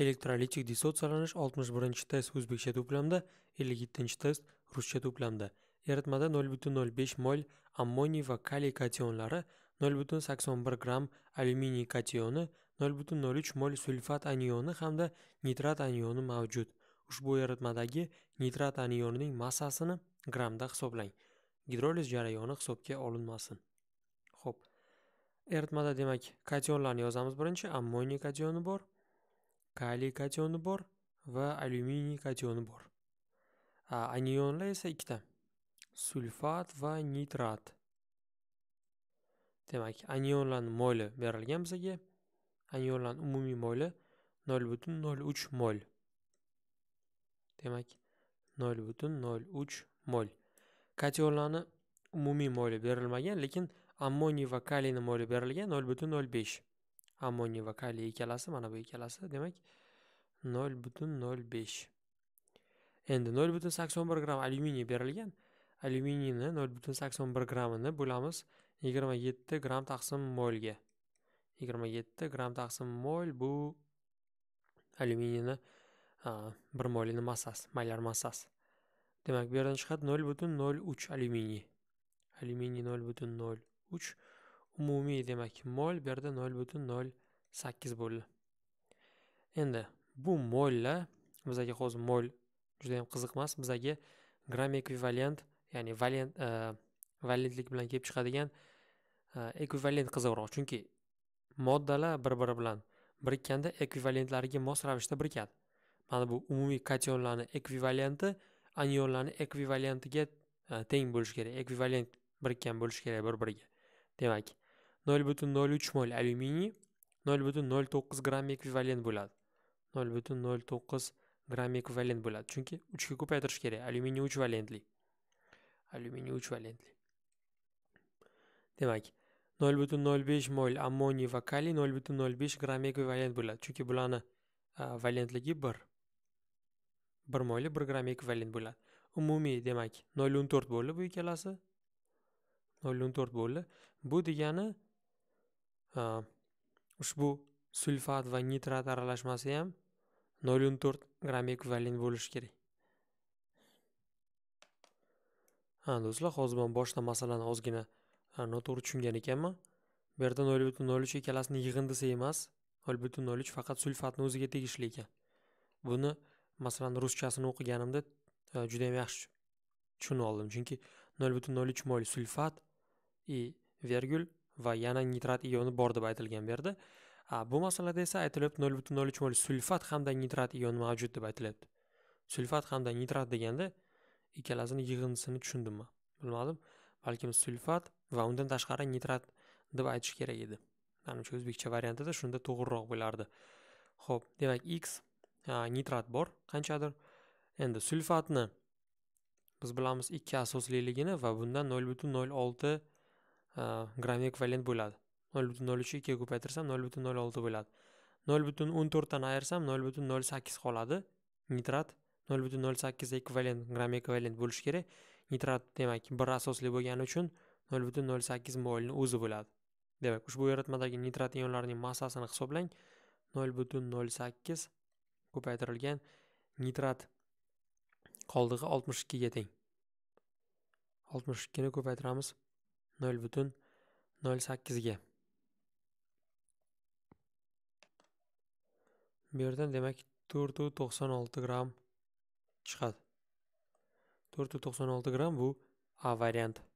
elektrolitik dissotsiyalansh 61 test o'zbekcha to'plamda 57 test ruscha to'plamda eritmada 0,05 mol ammoniy va kaliy kationlari 0,81 gramm alyuminiy kationi 0,03 mol sulfat anioni hamda nitrat anioni mavjud ushbu eritmadagi nitrat anionining massasini grammda hisoblang gidroliz jarayoni hisobga olinmasin ho'p eritmada demak kationlarni yozamiz birinchi ammoniy kationi bor Kaliy kationi bor va alyuminiy kationi bor. Anionlar esa ikkita. Sulfat va nitrat. Demak, anionlarning moli berilgan bizga. Anionlarning umumiy moli 0.03 mol. Demak, 0.03 mol. Kationlarning umumiy moli berilmagan, lekin ammoniy va kaliyning moli berilgan 0.05. ammoniya va kaliy ikkalasi mana bu ikkalasi demak nol butun nol besh endi nol butun sakson bir gramm alyuminiy berilgan alyuminiyni nol butun sakson bir grammini bo'lamiz yigirma yetti gramm taqsim molga yigirma yetti gramm taqsim mol bu alyuminiyni bir molini massasi molyar massasi demak bu yerdan chiqadi nol butun nol uch alyuminiy alyuminiy nol butun nol uch umumiy demak mol bu yerda nol butun nol sakkiz bo'ldi endi bu mollar bizaga hozir mol juda yam qiziq emas bizaga gram ekvivalent ya'ni valent validlik e, valentlik bilan kelib chiqadigan e, ekvivalent qiziqroq chunki moddalar bir biri bilan birikkanda ekvivalentlariga mos ravishda birikadi mana bu umumiy kationlarni ekvivalenti anionlarni ekvivalentiga e, teng bo'lishi kerak ekvivalent birikkan bo'lishi kerak bir biriga demak nol butun nol uch mol alyuminiy nol butun nol to'qqiz gramm ekvivalent bo'ladi nol butun nol to'qqiz gramm ekvivalent bo'ladi chunki uchga ko'paytirish kerak alyuminiy uch valentli alyuminiy uch valentli demak nol butun nol besh mol ammoniy va kaliy nol butun nol besh gramm ekvivalent bo'ladi chunki bularni valentligi bir bir molli bir gramm ekvivalent bo'ladi umumiy demak nol o'n to'rt bo'ldi bu ikkalasi nol o'n to'rt bo'ldi bu degani ushbu sulfat va nitrat aralashmasi ham nol o'n to'rt ekvivalent bo'lishi kerak ha do'stlar hozir man boshida masalani ozgina noto'g'ri tushungan ekanman bu yerda nol butun nol uch ikkalasini yig'indisi emas nol butun nol uch faqat sulfatni o'ziga tegishli ekan buni masalan ruschasini o'qiganimda juda yam yaxshi tushunib oldim chunki nol butun nol uch mol sulfat и vergul va yana nitrat ioni bor deb aytilgan bu yerda bu masalada esa aytilyapti nol butun nol uch mol sulfat hamda nitrat ioni mavjud deb aytilyapti sulfat hamda nitrat deganda ikkalasini yig'indisini tushundimmi bilmadim balkim sulfat va undan tashqari nitrat deb aytish kerak edi manimcha o'zbekcha variantida shunda to'g'riroq bo'lardi ho'p demak x nitrat bor qanchadir endi sulfatni biz bilamiz ikki asosliligini va bundan nol butun nol olti gram ekvivalent bo'ladi nol butun nol uch ikkiga ko'paytirsam nol butun nol olti bo'ladi nol butun o'n to'rtdan ayirsam nol butun nol sakkiz qoladi nitrat nol butun nol sakkiz ekvivalent gram ekvivalent bo'lishi kerak nitrat demak bir asosli bo'lgani uchun nol butun nol sakkiz molni o'zi bo'ladi demak ushbu yaratmadagi nitrat ionlarining massasini hisoblang nol butun nol sakkiz ko'paytirilgan nitrat qoldig'i oltmish ikkiga teng oltmish ikkini ko'paytiramiz nol butun nol sakkizga bu yerdan demak to'rt yuz to'qson olti gramm chiqadi to'rt yuz to'qson olti gramm bu a varianti